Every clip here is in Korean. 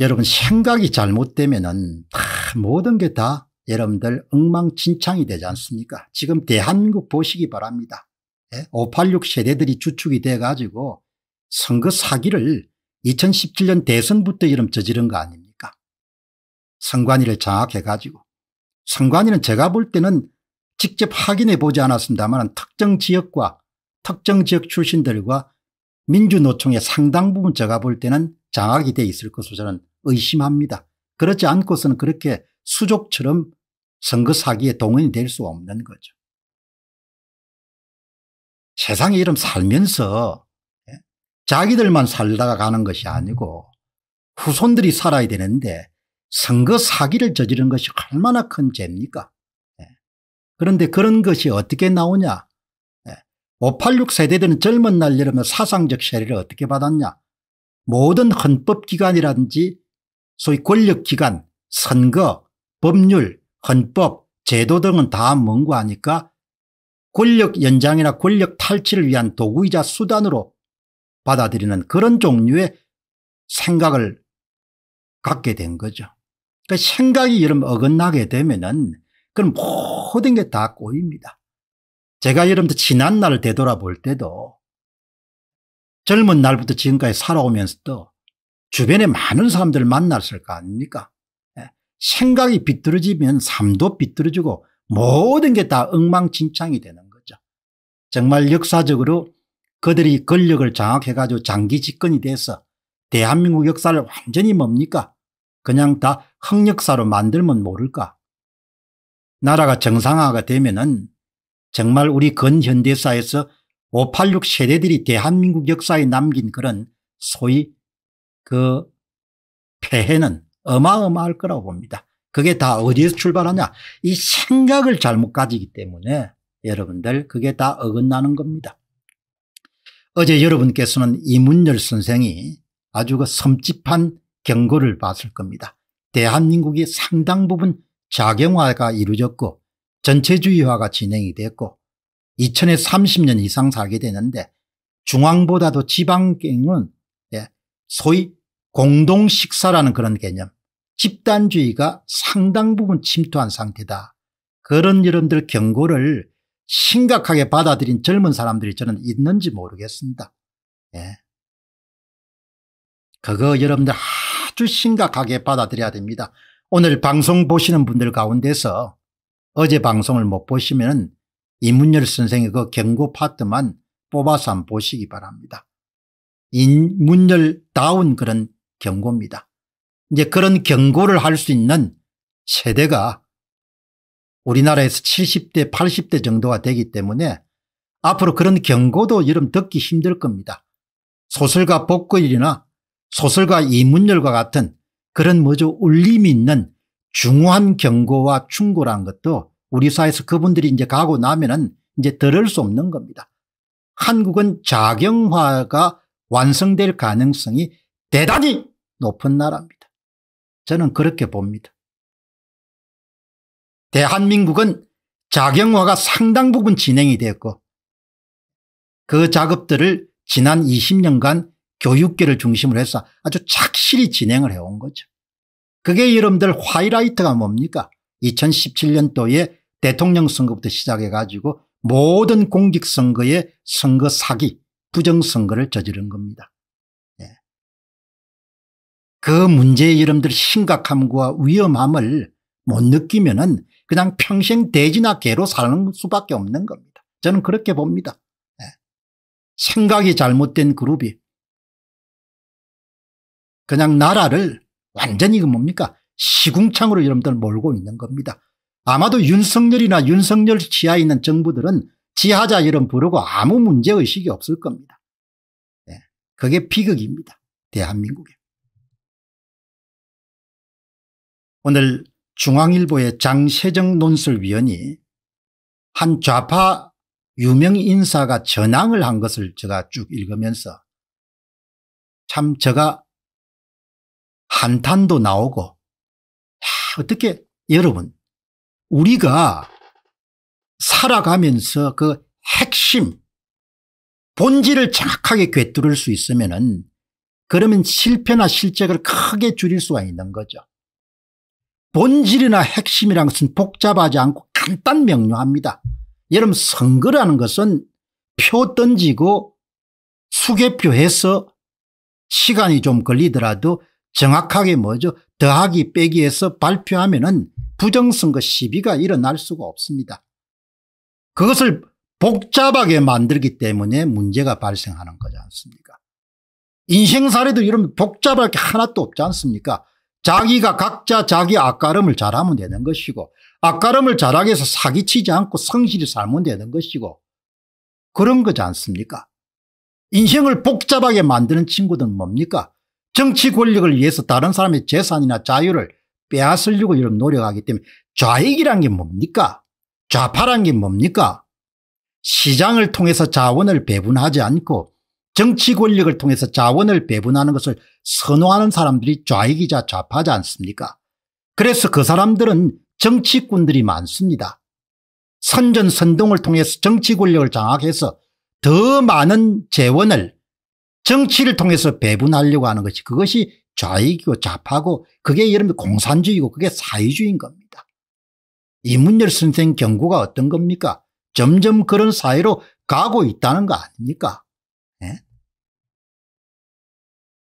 여러분 생각이 잘못되면은 다 모든 게 다 여러분들 엉망진창이 되지 않습니까? 지금 대한민국 보시기 바랍니다. 586 예? 세대들이 주축이 돼가지고 선거 사기를 2017년 대선부터 이름 저지른 거 아닙니까? 선관위를 장악해가지고 선관위는 제가 볼 때는 직접 확인해 보지 않았습니다만 특정 지역과 특정 지역 출신들과 민주노총의 상당 부분 제가 볼 때는 장악이 돼 있을 것으로 저는 의심합니다. 그렇지 않고서는 그렇게 수족처럼 선거 사기에 동원이 될 수 없는 거죠. 세상에 이름 살면서 예, 자기들만 살다가 가는 것이 아니고 후손들이 살아야 되는데 선거 사기를 저지른 것이 얼마나 큰 죄입니까 예. 그런데 그런 것이 어떻게 나오냐 586 세대들은 젊은 날여러면 사상적 세례를 어떻게 받았냐. 모든 헌법기관이라든지 소위 권력기관, 선거, 법률, 헌법, 제도 등은 다 뭔고 하니까 권력 연장이나 권력 탈취를 위한 도구이자 수단으로 받아들이는 그런 종류의 생각을 갖게 된 거죠. 그러니까 생각이 이런 어긋나게 되면은 그럼 모든 게 다 꼬입니다. 제가 여러분들 지난 날을 되돌아볼 때도 젊은 날부터 지금까지 살아오면서도 주변에 많은 사람들을 만났을 거 아닙니까 예. 생각이 비뚤어지면 삶도 비뚤어지고 모든 게 다 엉망진창이 되는 거죠. 정말 역사적으로 그들이 권력을 장악해가지고 장기 집권이 돼서 대한민국 역사를 완전히 뭡니까? 그냥 다 흑역사로 만들면 모를까? 나라가 정상화가 되면은 정말 우리 근현대사에서 586 세대들이 대한민국 역사에 남긴 그런 소위 그 폐해는 어마어마할 거라고 봅니다. 그게 다 어디에서 출발하냐 이 생각을 잘못 가지기 때문에 여러분들 그게 다 어긋나는 겁니다. 어제 여러분께서는 이문열 선생이 아주 그섬집한 경고를 봤을 겁니다. 대한민국이 상당 부분 자경화가 이루어졌고 전체주의화가 진행이 됐고 2 0 30년 이상 살게 되는데 중앙보다도 지방경은 예, 소위 공동식사라는 그런 개념 집단주의가 상당 부분 침투한 상태다. 그런 여러분들 경고를 심각하게 받아들인 젊은 사람들이 저는 있는지 모르겠습니다. 예. 그거 여러분들 아주 심각하게 받아들여야 됩니다. 오늘 방송 보시는 분들 가운데서 어제 방송을 못 보시면 이문열 선생의 그 경고 파트만 뽑아서 한번 보시기 바랍니다. 이문열다운 그런 경고입니다. 이제 그런 경고를 할 수 있는 세대가 우리나라에서 70대 80대 정도가 되기 때문에 앞으로 그런 경고도 여러분 듣기 힘들 겁니다. 소설가 복거일이나 소설가 이문열과 같은 그런 뭐죠 울림이 있는 중후한 경고와 충고란 것도 우리 사회에서 그분들이 이제 가고 나면은 이제 들을수 없는 겁니다. 한국은 자경화가 완성될 가능성이 대단히 높은 나라입니다. 저는 그렇게 봅니다. 대한민국은 자경화가 상당 부분 진행이 되었고 그 작업들을 지난 20년간 교육계를 중심으로 해서 아주 착실히 진행을 해온 거죠. 그게 여러분들 화이라이트가 뭡니까 2017년도에 대통령 선거부터 시작해 가지고 모든 공직선거의 선거 사기 부정선거를 저지른 겁니다. 예. 그 문제의 여러분들 심각함과 위험함을 못 느끼면 은 그냥 평생 대지나 개로 사는 수밖에 없는 겁니다. 저는 그렇게 봅니다. 예. 생각이 잘못된 그룹이 그냥 나라를 완전히 그 뭡니까 시궁창으로 여러분들 몰고 있는 겁니다. 아마도 윤석열이나 윤석열 지하에 있는 정부들은 지하자 이름 부르고 아무 문제의식이 없을 겁니다. 네. 그게 비극입니다. 대한민국에. 오늘 중앙일보의 장세정 논술위원이한 좌파 유명 인사가 전항을 한 것을 제가 쭉 읽으면서 참 제가 한탄도 나오고 야, 어떻게 여러분 우리가 살아가면서 그 핵심 본질을 정확하게 꿰뚫을 수 있으면 은 그러면 실패나 실책을 크게 줄일 수가 있는 거죠. 본질이나 핵심이란 것은 복잡하지 않고 간단 명료합니다. 여러분 선거라는 것은 표 던지고 수개표 해서 시간이 좀 걸리더라도 정확하게 뭐죠 더하기 빼기에서 발표하면 은 부정선거 시비가 일어날 수가 없습니다. 그것을 복잡하게 만들기 때문에 문제가 발생하는 거지 않습니까 인생 사례도 이런 복잡할 게 하나도 없지 않습니까 자기가 각자 자기 아가름을 잘하면 되는 것이고 아가름을 잘하게 해서 사기치지 않고 성실히 살면 되는 것이고 그런 거지 않습니까 인생을 복잡하게 만드는 친구들은 뭡니까 정치 권력을 위해서 다른 사람의 재산이나 자유를 빼앗으려고 이런 노력하기 때문에 좌익이란 게 뭡니까? 좌파란 게 뭡니까? 시장을 통해서 자원을 배분하지 않고 정치 권력을 통해서 자원을 배분하는 것을 선호하는 사람들이 좌익이자 좌파지 않습니까? 그래서 그 사람들은 정치꾼들이 많습니다. 선전선동을 통해서 정치 권력을 장악해서 더 많은 재원을 정치를 통해서 배분하려고 하는 것이 그것이 좌익이고 좌파고 그게 여러분 공산주의고 그게 사회주의인 겁니다. 이문열 선생 경고가 어떤 겁니까? 점점 그런 사회로 가고 있다는 거 아닙니까? 예?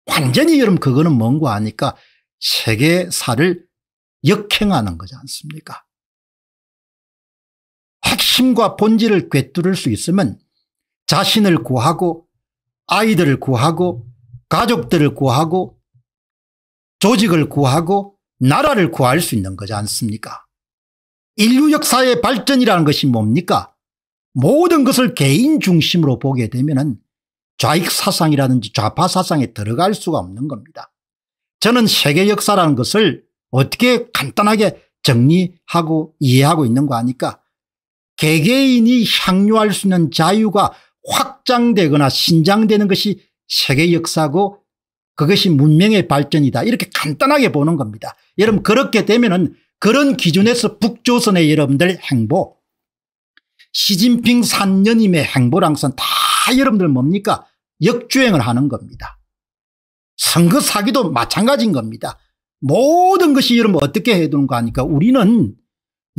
완전히 여러분 그거는 뭔가 하니까 세계사를 역행하는 거지 않습니까? 핵심과 본질을 꿰뚫을 수 있으면 자신을 구하고 아이들을 구하고 가족들을 구하고 조직을 구하고 나라를 구할 수 있는 거지 않습니까? 인류 역사의 발전이라는 것이 뭡니까? 모든 것을 개인 중심으로 보게 되면 좌익 사상이라든지 좌파 사상에 들어갈 수가 없는 겁니다. 저는 세계 역사라는 것을 어떻게 간단하게 정리하고 이해하고 있는 거 아니까 개개인이 향유할 수 있는 자유가 확장되거나 신장되는 것이 세계 역사고 그것이 문명의 발전이다 이렇게 간단하게 보는 겁니다. 여러분 그렇게 되면 은 그런 기준에서 북조선의 여러분들 행보 시진핑 3년임의 행보랑선 다 여러분들 뭡니까 역주행을 하는 겁니다. 선거 사기도 마찬가지인 겁니다. 모든 것이 여러분 어떻게 해두는가 하니까 우리는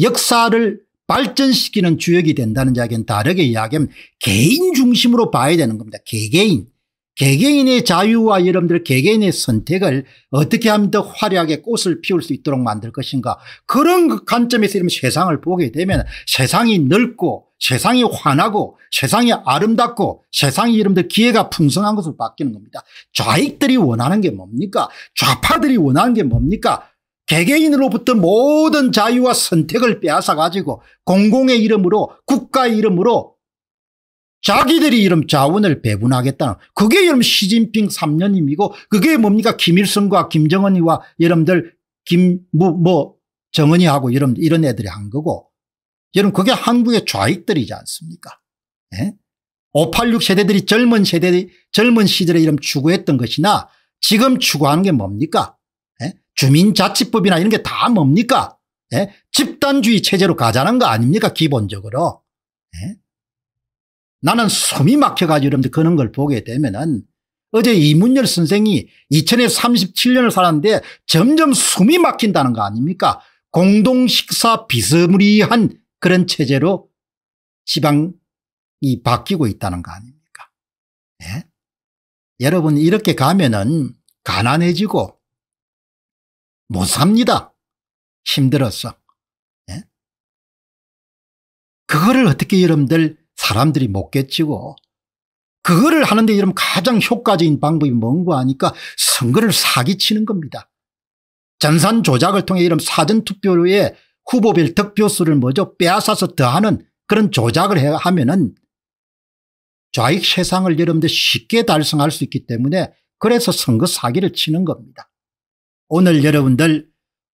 역사를 발전시키는 주역이 된다는 이야기는 다르게 이야기하면 개인 중심으로 봐야 되는 겁니다. 개개인. 개개인의 자유와 여러분들 개개인의 선택을 어떻게 하면 더 화려하게 꽃을 피울 수 있도록 만들 것인가 그런 그 관점에서 이면 세상을 보게 되면 세상이 넓고 세상이 환하고 세상이 아름답고 세상이 러분들 기회가 풍성한 것으로 바뀌는 겁니다. 좌익들이 원하는 게 뭡니까 좌파들이 원하는 게 뭡니까 개개인으로부터 모든 자유와 선택을 빼앗아가지고 공공의 이름으로 국가의 이름으로 자기들이 이름 자원을 배분하겠다는 그게 여러분 시진핑 3년임이고 그게 뭡니까 김일성과 김정은이와 여러분들 김뭐 뭐 정은이하고 이런 이런 애들이 한 거고 여러분 그게 한국의 좌익들이지 않습니까? 예? 586 세대들이 젊은 세대 젊은 시절에 이름 추구했던 것이나 지금 추구하는 게 뭡니까? 주민자치법이나 이런 게 다 뭡니까? 예? 집단주의 체제로 가자는 거 아닙니까? 기본적으로. 예? 나는 숨이 막혀가지고 여러분들 그런 걸 보게 되면은 어제 이문열 선생이 2037년을 살았는데 점점 숨이 막힌다는 거 아닙니까? 공동식사 비스무리한 그런 체제로 시방이 바뀌고 있다는 거 아닙니까? 예? 여러분 이렇게 가면은 가난해지고 못 삽니다. 힘들었어. 예? 그거를 어떻게 여러분들 사람들이 못 깨치고 그거를 하는데 여러분 가장 효과적인 방법이 뭔가 하니까 선거를 사기치는 겁니다. 전산 조작을 통해 이런 사전투표에 후보별 득표수를 먼저 빼앗아서 더하는 그런 조작을 하면 은 좌익 세상을 여러분들 쉽게 달성할 수 있기 때문에 그래서 선거 사기를 치는 겁니다. 오늘 여러분들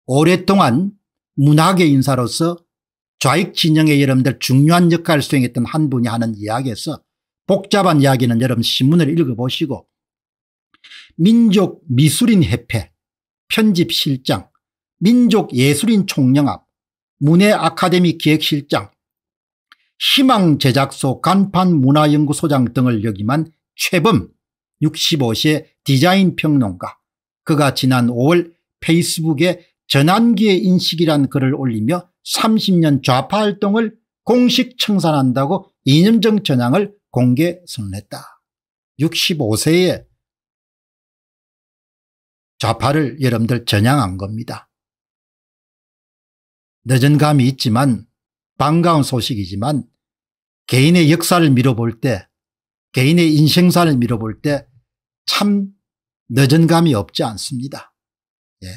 오랫동안 문학의 인사로서 좌익 진영의 여러분들 중요한 역할을 수행했던 한 분이 하는 이야기에서 복잡한 이야기는 여러분 신문을 읽어보시고 민족 미술인 협회 편집실장 민족예술인 총영합 문예 아카데미 기획실장 희망제작소 간판문화연구소장 등을 역임한 최범 65세 디자인 평론가 그가 지난 5월 페이스북에 전환기의 인식이란 글을 올리며 30년 좌파 활동을 공식 청산한다고 이념적 전향을 공개 선언했다. 65세에 좌파를 여러분들 전향한 겁니다. 늦은 감이 있지만 반가운 소식이지만 개인의 역사를 밀어볼 때 개인의 인생사를 밀어볼 때참 늦은 감이 없지 않습니다. 예.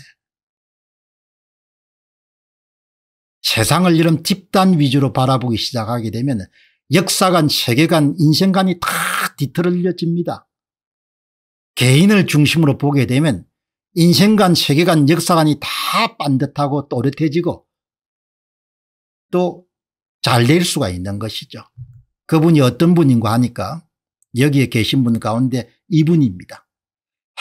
세상을 이런 집단 위주로 바라보기 시작하게 되면 역사관, 세계관, 인생관이 다 뒤틀어집니다. 개인을 중심으로 보게 되면 인생관, 세계관, 역사관이 다 반듯하고 또렷해지고 또 잘 될 수가 있는 것이죠. 그분이 어떤 분인가 하니까 여기에 계신 분 가운데 이분입니다.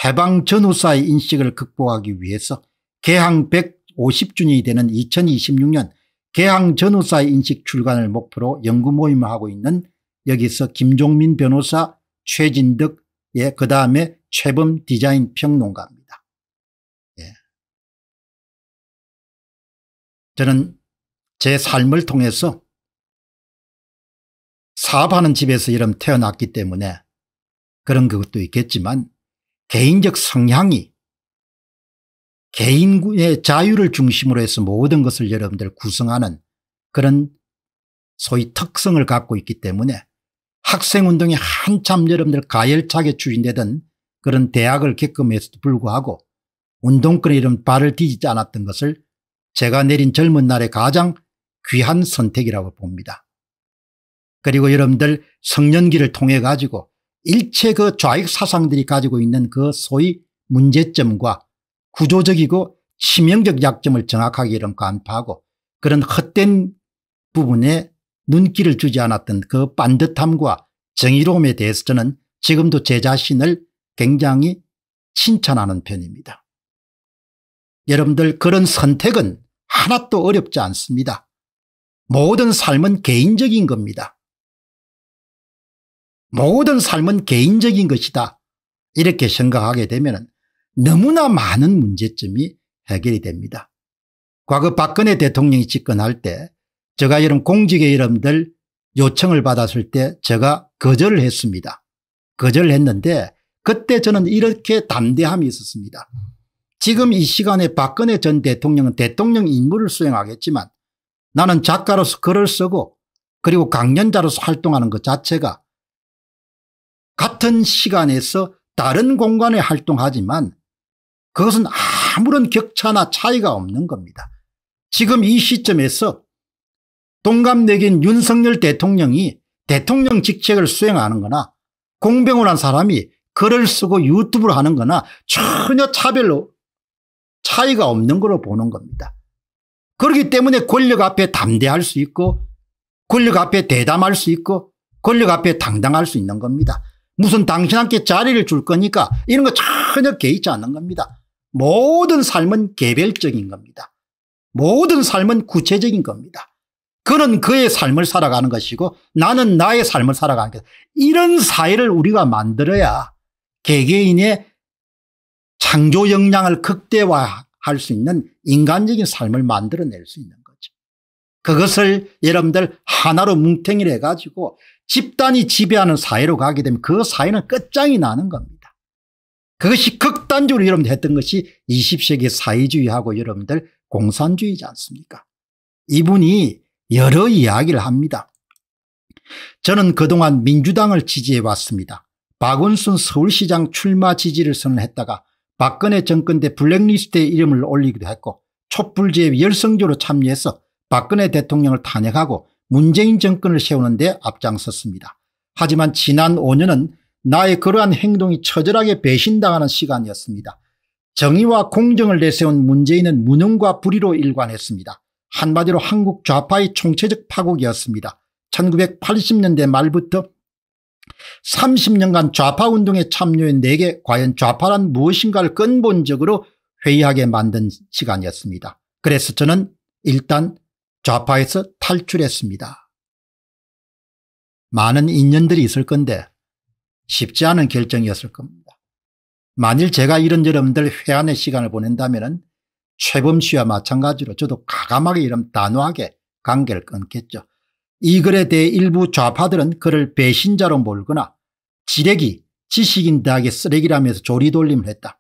해방 전후사의 인식을 극복하기 위해서 개항 150주년이 되는 2026년 개항 전후사의 인식 출간을 목표로 연구 모임을 하고 있는 여기서 김종민 변호사 최진득 예, 그 다음에 최범 디자인 평론가입니다. 예. 저는 제 삶을 통해서 사업하는 집에서 이름 태어났기 때문에 그런 것도 있겠지만 개인적 성향이 개인의 자유를 중심으로 해서 모든 것을 여러분들 구성하는 그런 소위 특성을 갖고 있기 때문에 학생운동이 한참 여러분들 가열차게 추진되던 그런 대학을 겪음에도 불구하고 운동권에 이런 발을 디지지 않았던 것을 제가 내린 젊은 날의 가장 귀한 선택이라고 봅니다. 그리고 여러분들 성년기를 통해 가지고 일체 그 좌익 사상들이 가지고 있는 그 소위 문제점과 구조적이고 치명적 약점을 정확하게 이름 간파하고 그런 헛된 부분에 눈길을 주지 않았던 그 반듯함과 정의로움에 대해서 저는 지금도 제 자신을 굉장히 칭찬하는 편입니다. 여러분들 그런 선택은 하나도 어렵지 않습니다. 모든 삶은 개인적인 겁니다. 모든 삶은 개인적인 것이다 이렇게 생각하게 되면 너무나 많은 문제점이 해결이 됩니다. 과거 박근혜 대통령이 집권할 때 제가 이런 공직의 이름들 요청을 받았을 때 제가 거절을 했습니다. 거절을 했는데 그때 저는 이렇게 담대함이 있었습니다. 지금 이 시간에 박근혜 전 대통령은 대통령 임무를 수행하겠지만 나는 작가로서 글을 쓰고 그리고 강연자로서 활동하는 것 자체가 같은 시간에서 다른 공간에 활동하지만 그것은 아무런 격차나 차이가 없는 겁니다. 지금 이 시점에서 동갑내기인 윤석열 대통령이 대통령 직책을 수행하는 거나 공병호란 사람이 글을 쓰고 유튜브를 하는 거나 전혀 차별로 차이가 없는 걸로 보는 겁니다. 그렇기 때문에 권력 앞에 담대할 수 있고 권력 앞에 대담할 수 있고 권력 앞에 당당할 수 있는 겁니다. 무슨 당신한테 자리를 줄 거니까 이런 거 전혀 개의치 않는 겁니다. 모든 삶은 개별적인 겁니다. 모든 삶은 구체적인 겁니다. 그는 그의 삶을 살아가는 것이고 나는 나의 삶을 살아가는 것. 이런 사회를 우리가 만들어야 개개인의 창조 역량을 극대화할 수 있는 인간적인 삶을 만들어낼 수 있는 거죠. 그것을 여러분들 하나로 뭉탱이를 해가지고 집단이 지배하는 사회로 가게 되면 그 사회는 끝장이 나는 겁니다. 그것이 극단적으로 여러분들 했던 것이 20세기 사회주의하고 여러분들 공산주의지 않습니까 이분이 여러 이야기를 합니다. 저는 그동안 민주당을 지지해 왔습니다. 박원순 서울시장 출마 지지를 선언했다가 박근혜 정권 때 블랙리스트에 이름을 올리기도 했고 촛불제에 열성적로 참여해서 박근혜 대통령을 탄핵하고 문재인 정권을 세우는데 앞장섰습니다. 하지만 지난 5년은 나의 그러한 행동이 처절하게 배신당하는 시간이었습니다. 정의와 공정을 내세운 문재인은 무능과 불의로 일관했습니다. 한마디로 한국 좌파의 총체적 파국이었습니다. 1980년대 말부터 30년간 좌파운동에 참여해 내게 과연 좌파란 무엇인가를 근본적으로 회의하게 만든 시간이었습니다. 그래서 저는 일단 좌파에서 탈출했습니다. 많은 인연들이 있을 건데 쉽지 않은 결정이었을 겁니다. 만일 제가 이런 여러분들 회한의 시간을 보낸다면 최범 씨와 마찬가지로 저도 가감하게 이름 단호하게 관계를 끊겠죠. 이 글에 대해 일부 좌파들은 그를 배신자로 몰거나 지레기 지식인 대학의 쓰레기라면서 조리돌림을 했다.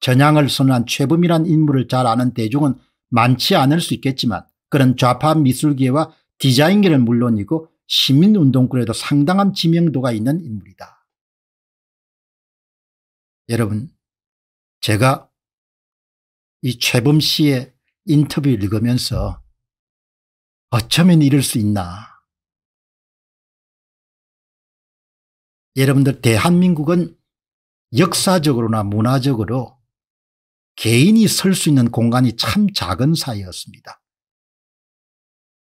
전향을 선언한 최범이란 인물을 잘 아는 대중은 많지 않을 수 있겠지만 그런 좌파 미술계와 디자인계는 물론이고 시민운동권에도 상당한 지명도가 있는 인물이다. 여러분 제가 이 최범 씨의 인터뷰 를 읽으면서 어쩌면 이럴 수 있나 여러분들 대한민국은 역사적으로나 문화적으로 개인이 설 수 있는 공간이 참 작은 사이였습니다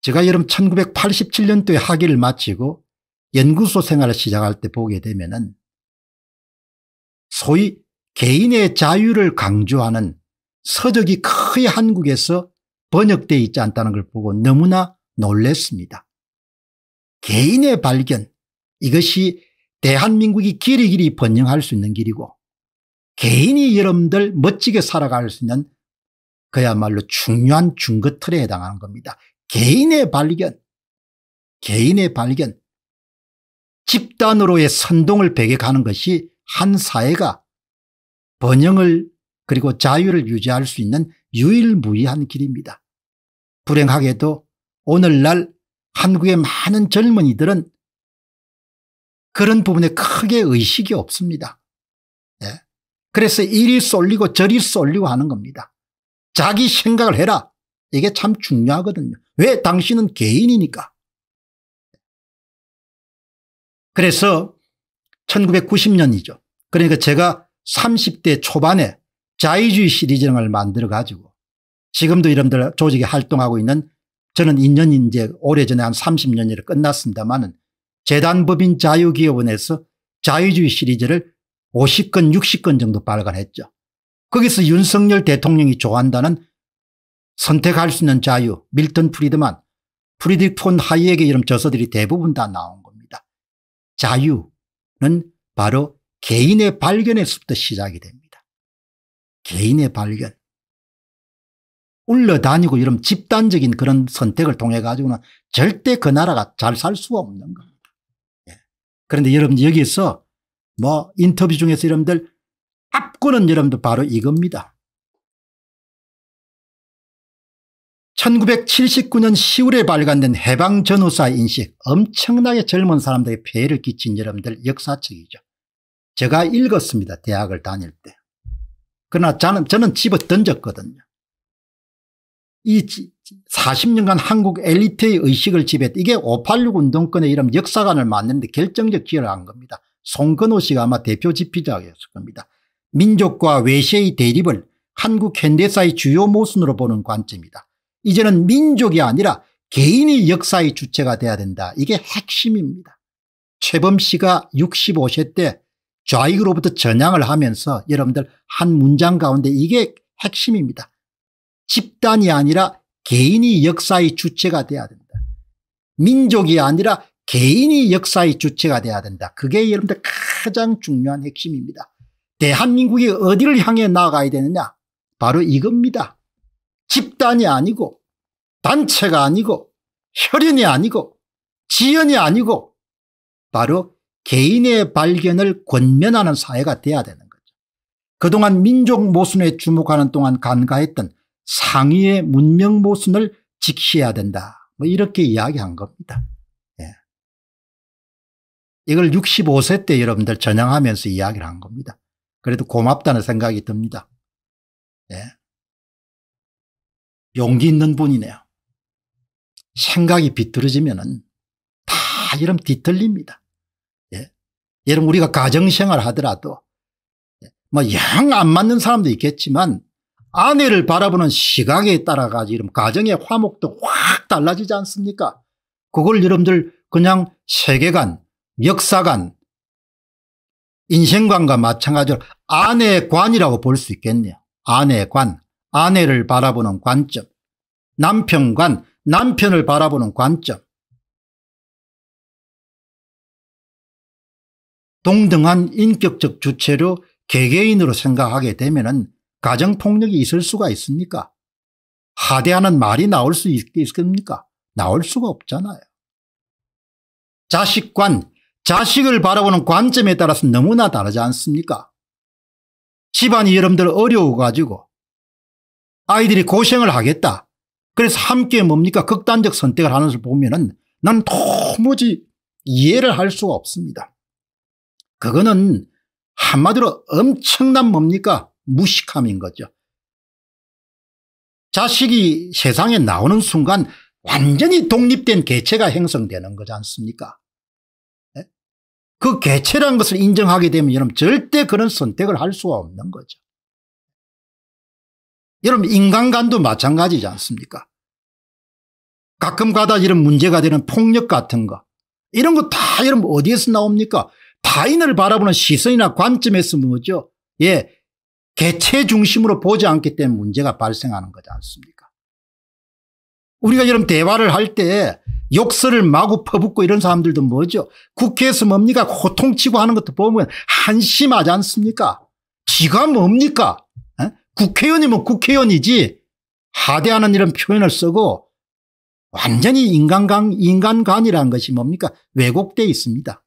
제가 여름 1987년도에 학위를 마치고 연구소 생활을 시작할 때 보게 되면 은 소위 개인의 자유를 강조하는 서적이 거의 한국에서 번역되어 있지 않다는 걸 보고 너무나 놀랐습니다 개인의 발견 이것이 대한민국이 길이 길이 번영할 수 있는 길이고 개인이 여러분들 멋지게 살아갈 수 있는 그야말로 중요한 중거틀에 해당하는 겁니다. 개인의 발견, 개인의 발견, 집단으로의 선동을 배격하는 것이 한 사회가 번영을 그리고 자유를 유지할 수 있는 유일무이한 길입니다. 불행하게도 오늘날 한국의 많은 젊은이들은 그런 부분에 크게 의식이 없습니다. 네. 그래서 이리 쏠리고 저리 쏠리고 하는 겁니다. 자기 생각을 해라. 이게 참 중요하거든요. 왜 당신은 개인이니까. 그래서 1990년이죠. 그러니까 제가 30대 초반에 자유주의 시리즈를 만들어 가지고 지금도 이름들 조직이 활동하고 있는 저는 인연이 이제 오래전에 한 30년이 끝났습니다만은 재단법인 자유기업원에서 자유주의 시리즈를 50건 60건 정도 발간했죠. 거기서 윤석열 대통령이 좋아한다는 선택할 수 있는 자유 밀턴 프리드만 프리드릭 폰 하이에게 이런 저서들이 대부분 다 나온 겁니다. 자유는 바로 개인의 발견에서부터 시작이 됩니다. 개인의 발견. 울려다니고 이런 집단적인 그런 선택을 통해 가지고는 절대 그 나라가 잘 살 수가 없는 겁니다. 예. 그런데 여러분 여기서 뭐 인터뷰 중에서 여러분들 압구는 여러분들 바로 이겁니다. 1979년 10월에 발간된 해방 전후사 인식 엄청나게 젊은 사람들의 폐해를 끼친 여러분들 역사책이죠. 제가 읽었습니다. 대학을 다닐 때. 그러나 저는, 저는 집어 던졌거든요. 이 40년간 한국 엘리트의 의식을 지배했 이게 586 운동권의 이름 역사관을 만드는데 결정적 기여를 한 겁니다. 송근호 씨가 아마 대표 지피자였을 겁니다. 민족과 외세의 대립을 한국 현대사의 주요 모순으로 보는 관점이다. 이제는 민족이 아니라 개인이 역사의 주체가 돼야 된다. 이게 핵심입니다. 최범 씨가 65세 때 좌익으로부터 전향을 하면서 여러분들 한 문장 가운데 이게 핵심입니다. 집단이 아니라 개인이 역사의 주체가 돼야 된다. 민족이 아니라 개인이 역사의 주체가 돼야 된다. 그게 여러분들 가장 중요한 핵심입니다. 대한민국이 어디를 향해 나아가야 되느냐? 바로 이겁니다. 집단이 아니고 단체가 아니고 혈연이 아니고 지연이 아니고 바로 개인의 발견을 권면하는 사회가 돼야 되는 거죠. 그동안 민족 모순에 주목하는 동안 간과했던 상위의 문명 모순을 지켜야 된다. 뭐 이렇게 이야기한 겁니다. 예. 이걸 65세 때 여러분들 전향하면서 이야기를 한 겁니다. 그래도 고맙다는 생각이 듭니다. 예. 용기 있는 분이네요. 생각이 비뚤어지면 다 이런 뒤틀립니다. 예. 여러분 우리가 가정생활 하더라도 예, 뭐양 안 맞는 사람도 있겠지만 아내를 바라보는 시각에 따라 가지고 가정의 화목도 확 달라지지 않습니까? 그걸 여러분들 그냥 세계관, 역사관, 인생관과 마찬가지로 아내 관이라고 볼 수 있겠네요. 아내 관. 아내를 바라보는 관점, 남편관, 남편을 바라보는 관점, 동등한 인격적 주체로 개개인으로 생각하게 되면 가정폭력이 있을 수가 있습니까? 하대하는 말이 나올 수 있겠습니까? 나올 수가 없잖아요. 자식관, 자식을 바라보는 관점에 따라서 너무나 다르지 않습니까? 집안이 여러분들 어려워가지고 아이들이 고생을 하겠다. 그래서 함께 뭡니까 극단적 선택을 하는 것을 보면은 난 도무지 이해를 할 수가 없습니다. 그거는 한마디로 엄청난 뭡니까 무식함인 거죠. 자식이 세상에 나오는 순간 완전히 독립된 개체가 형성되는 거지 않습니까? 예? 그 개체라는 것을 인정하게 되면 여러분 절대 그런 선택을 할 수가 없는 거죠. 여러분 인간간도 마찬가지지 않습니까 가끔 가다 이런 문제가 되는 폭력 같은 거 이런 거 다 여러분 어디에서 나옵니까 타인을 바라보는 시선이나 관점에서 뭐죠 예 개체 중심으로 보지 않기 때문에 문제가 발생하는 거지 않습니까 우리가 이런 대화를 할 때 욕설을 마구 퍼붓고 이런 사람들도 뭐죠 국회에서 뭡니까 고통치고 하는 것도 보면 한심하지 않습니까 지가 뭡니까 국회의원이면 국회의원이지 하대하는 이런 표현을 쓰고 완전히 인간관, 인간관이라는 것이 뭡니까 왜곡되어 있습니다.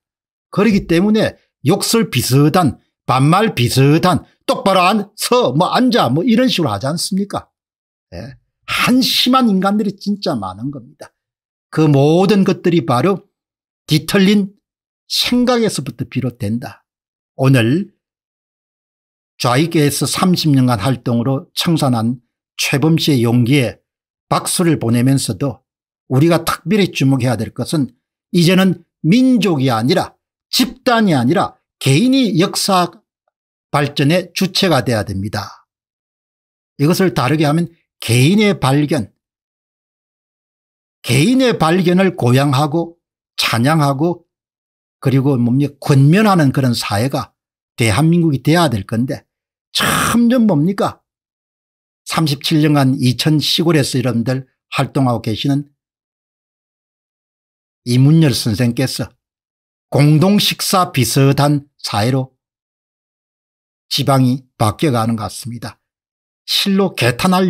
그러기 때문에 욕설 비슷한 반말 비슷한 똑바로 안, 서, 뭐 앉아 뭐 이런 식으로 하지 않습니까 예. 한심한 인간들이 진짜 많은 겁니다. 그 모든 것들이 바로 뒤틀린 생각에서부터 비롯된다. 오늘 좌익계에서 30년간 활동으로 청산한 최범 씨의 용기에 박수를 보내면서도 우리가 특별히 주목해야 될 것은 이제는 민족이 아니라 집단이 아니라 개인이 역사 발전의 주체가 돼야 됩니다. 이것을 다르게 하면 개인의 발견, 개인의 발견을 고양하고 찬양하고 그리고 뭡니까 권면하는 그런 사회가 대한민국이 돼야 될 건데 참전 뭡니까 37년간 이천 시골에서 여러분들 활동하고 계시는 이문열 선생께서 공동식사 비슷한 사회로 지방이 바뀌어가는 것 같습니다. 실로 개탄할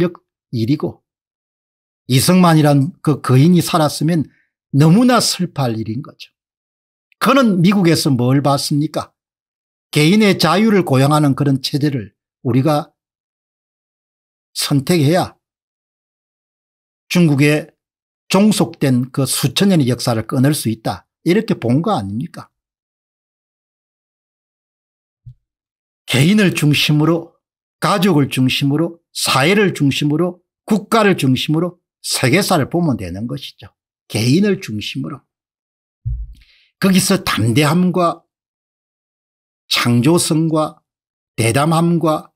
일이고 이승만이란 그 거인이 살았으면 너무나 슬퍼할 일인 거죠. 그는 미국에서 뭘 봤습니까? 개인의 자유를 고양하는 그런 체제를 우리가 선택해야 중국의 종속된 그 수천 년의 역사를 끊을 수 있다. 이렇게 본 거 아닙니까? 개인을 중심으로 가족을 중심으로 사회를 중심으로 국가를 중심으로 세계사를 보면 되는 것이죠. 개인을 중심으로. 거기서 담대함과 창조성과 대담함과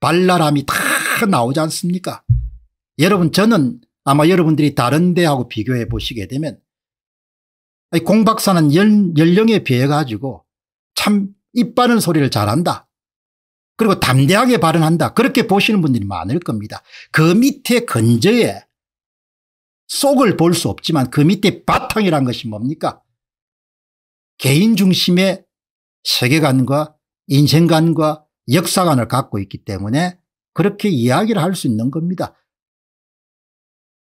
발랄함이 다 나오지 않습니까 여러분 저는 아마 여러분들이 다른 데하고 비교해 보시게 되면 공박사는 연, 령에 비해 가지고 참이바른 소리를 잘한다. 그리고 담대하게 발언한다. 그렇게 보시는 분들이 많을 겁니다. 그 밑에 근저에 속을 볼 수 없지만 그 밑에 바탕이란 것이 뭡니까? 개인 중심의 세계관과 인생관과 역사관을 갖고 있기 때문에 그렇게 이야기를 할 수 있는 겁니다.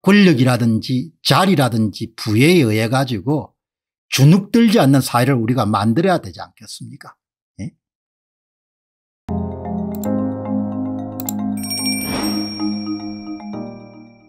권력이라든지 자리라든지 부에 의해 가지고 주눅들지 않는 사회를 우리가 만들어야 되지 않겠습니까